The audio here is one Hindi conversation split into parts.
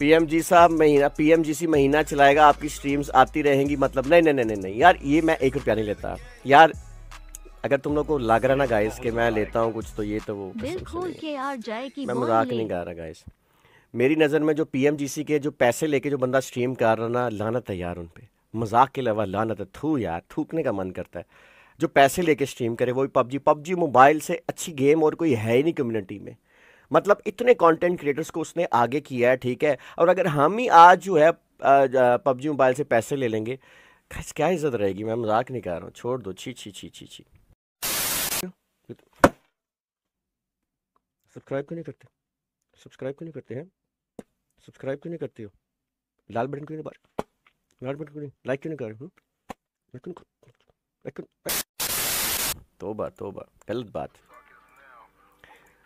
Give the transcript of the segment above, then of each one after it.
पीएमजी साहब महीना पीएमजीसी महीना चलाएगा आपकी स्ट्रीम्स आती रहेंगी मतलब नहीं नहीं नहीं नहीं यार ये मैं एक रुपया नहीं लेता यार अगर तुम लोग को लग रहा ना गाइस के मैं लेता हूँ कुछ तो ये तो वो मैं मजाक नहीं गा रहा गाइस मेरी नज़र में जो पीएमजीसी के जो पैसे लेके जो बंदा स्ट्रीम कर रहा ना लानत है यार उन पर मजाक के अलावा लानत है थू यार थूकने का मन करता है जो पैसे लेके स्ट्रीम करे वो भी पबजी पबजी मोबाइल से अच्छी गेम और कोई है ही नहीं कम्युनिटी में मतलब इतने कंटेंट क्रिएटर्स को उसने आगे किया है ठीक है और अगर हम ही आज जो है पबजी मोबाइल से पैसे ले लेंगे क्या इज्जत रहेगी मैं मजाक नहीं कर रहा हूँ छोड़ दो छी छी छी छी छी सब्सक्राइब क्यों नहीं करते सब्सक्राइब क्यों नहीं करते हैं सब्सक्राइब क्यों नहीं करते हो लाल बटन क्यों नहीं दबा लाल बटन क्यों नहीं लाइक क्यों नहीं कर रहे हो हम्म? तो बात तो बात गलत बात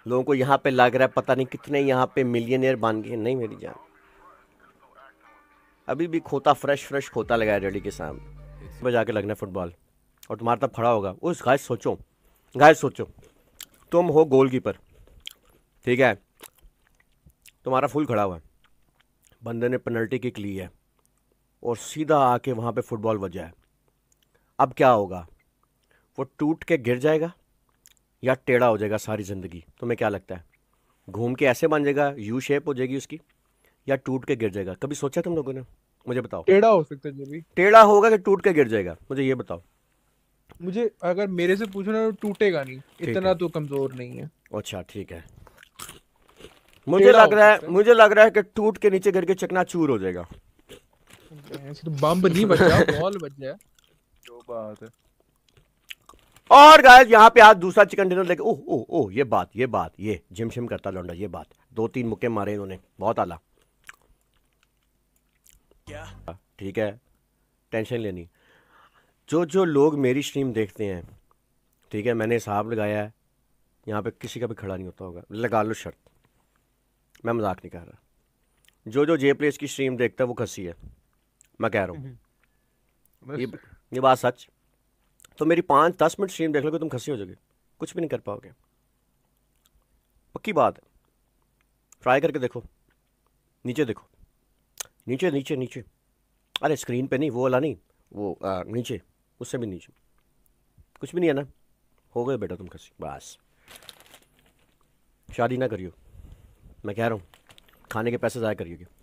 लोगों को यहाँ पे लग रहा है पता नहीं कितने यहाँ पे मिलियनियर बन गए नहीं मेरी जान अभी भी खोता फ्रेश फ्रेश खोता लगाया रेडी के सामने बजा जाके लगना फुटबॉल और तुम्हारा तब खड़ा होगा उस गाय सोचो गाय सोचो तुम हो गोलकीपर ठीक है तुम्हारा फुल खड़ा हुआ है बंदे ने पेनल्टी किक ली है और सीधा आके वहाँ पे फुटबॉल बजा है अब क्या होगा वो टूट के गिर जाएगा या टेढ़ा हो जाएगा सारी ज़िंदगी तुम्हें क्या लगता है घूम के ऐसे बन जाएगा यू शेप हो जाएगी उसकी या टूट के गिर जाएगा कभी सोचा तुम लोगों ने मुझे बताओ टेढ़ा हो सकता है टेढ़ा होगा कि टूट के गिर जाएगा मुझे ये बताओ मुझे अगर मेरे से पूछो ना तो टूटेगा नहीं इतना तो कमजोर नहीं है अच्छा ठीक है मुझे लग रहा है मुझे लग रहा है कि टूट के नीचे गिर के चकना चूर हो जाएगा तो बम नहीं बच बॉल बच जाए जो बात है और गाय यहाँ पे आज दूसरा चिकन डिनर लेके ओह ओह ओह ये बात ये बात ये जिम शिम करता लौंडा ये बात दो तीन मुक्के मारे इन्होंने बहुत आला ठीक है टेंशन लेनी जो जो लोग मेरी स्ट्रीम देखते हैं ठीक है मैंने हिसाब लगाया है यहाँ पे किसी का भी खड़ा नहीं होता होगा लगा लो शर्त मैं मजाक नहीं कर रहा जो जो जे प्लेस की स्ट्रीम देखता है वो खसी है मैं कह रहा हूँ हम्म। ये, ये बात सच तो मेरी पाँच दस मिनट स्ट्रीम देख लोगे तुम खसी हो जाओगे कुछ भी नहीं कर पाओगे पक्की बात है ट्राई करके देखो नीचे देखो नीचे नीचे नीचे अरे स्क्रीन पे नहीं वो वाला नहीं वो आ, नीचे उससे भी नीचे कुछ भी नहीं है ना हो गए बेटा तुम खसी बस शादी ना करियो मैं कह रहा हूँ खाने के पैसे ज़ाया करिएगा